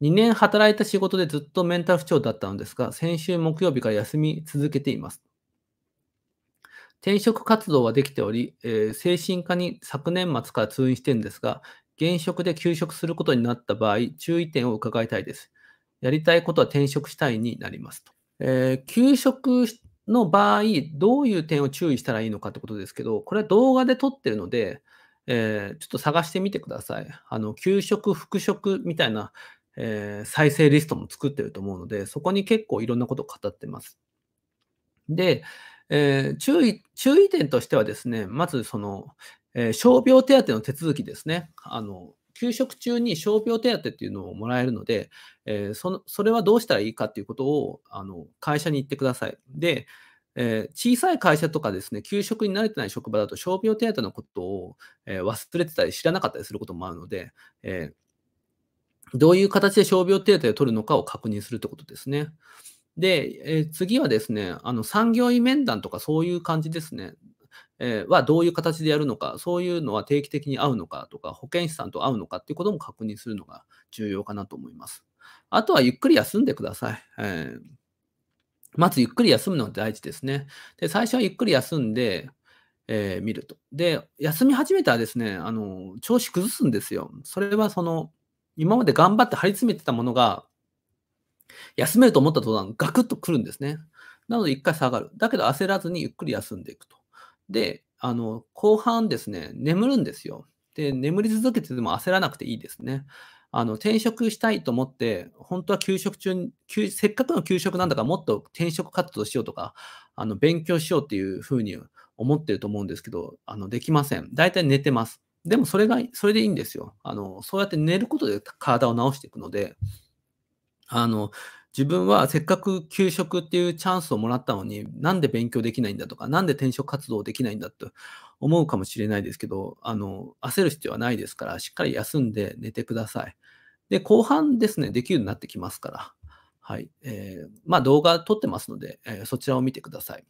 2年働いた仕事でずっとメンタル不調だったのですが、先週木曜日から休み続けています。転職活動はできており、えー、精神科に昨年末から通院してるんですが、現職で休職することになった場合、注意点を伺いたいです。やりたいことは転職したいになりますと。えー、休職の場合、どういう点を注意したらいいのかってことですけど、これは動画で撮ってるので、えー、ちょっと探してみてください。あの、給食、復職みたいなえー、再生リストも作ってると思うので、そこに結構いろんなことを語ってます。で、えー、注意注意点としてはですね、まずその、えー、傷病手当の手続きですね。あの休職中に傷病手当っていうのをもらえるので、えー、そのそれはどうしたらいいかっていうことをあの会社に言ってください。で、えー、小さい会社とかですね、給食に慣れてない職場だと、傷病手当のことを、えー、忘れてたり知らなかったりすることもあるので、えーどういう形で傷病手当を取るのかを確認するってことですね。で、えー、次はですね、あの産業医面談とかそういう感じですね。えー、はどういう形でやるのか、そういうのは定期的に会うのかとか、保健師さんと会うのかっていうことも確認するのが重要かなと思います。あとはゆっくり休んでください。えー、まずゆっくり休むのが大事ですね。で、最初はゆっくり休んで、えー、見ると。で、休み始めたらですね、あの、調子崩すんですよ。それはその、今まで頑張って張り詰めてたものが、休めると思った途端、ガクッとくるんですね。なので、一回下がる。だけど、焦らずにゆっくり休んでいくと。で、あの、後半ですね、眠るんですよ。で、眠り続けてても焦らなくていいですね。あの転職したいと思って、本当は休職中に、せっかくの給食なんだから、もっと転職活動しようとか、あの勉強しようっていうふうに思ってると思うんですけど、あのできません。大体寝てます。でもそれが、それでいいんですよ。あの、そうやって寝ることで体を治していくので、あの、自分はせっかく給食っていうチャンスをもらったのに、なんで勉強できないんだとか、なんで転職活動できないんだと思うかもしれないですけど、あの、焦る必要はないですから、しっかり休んで寝てください。で、後半ですね、できるようになってきますから、はい。えー、まあ動画撮ってますので、えー、そちらを見てください。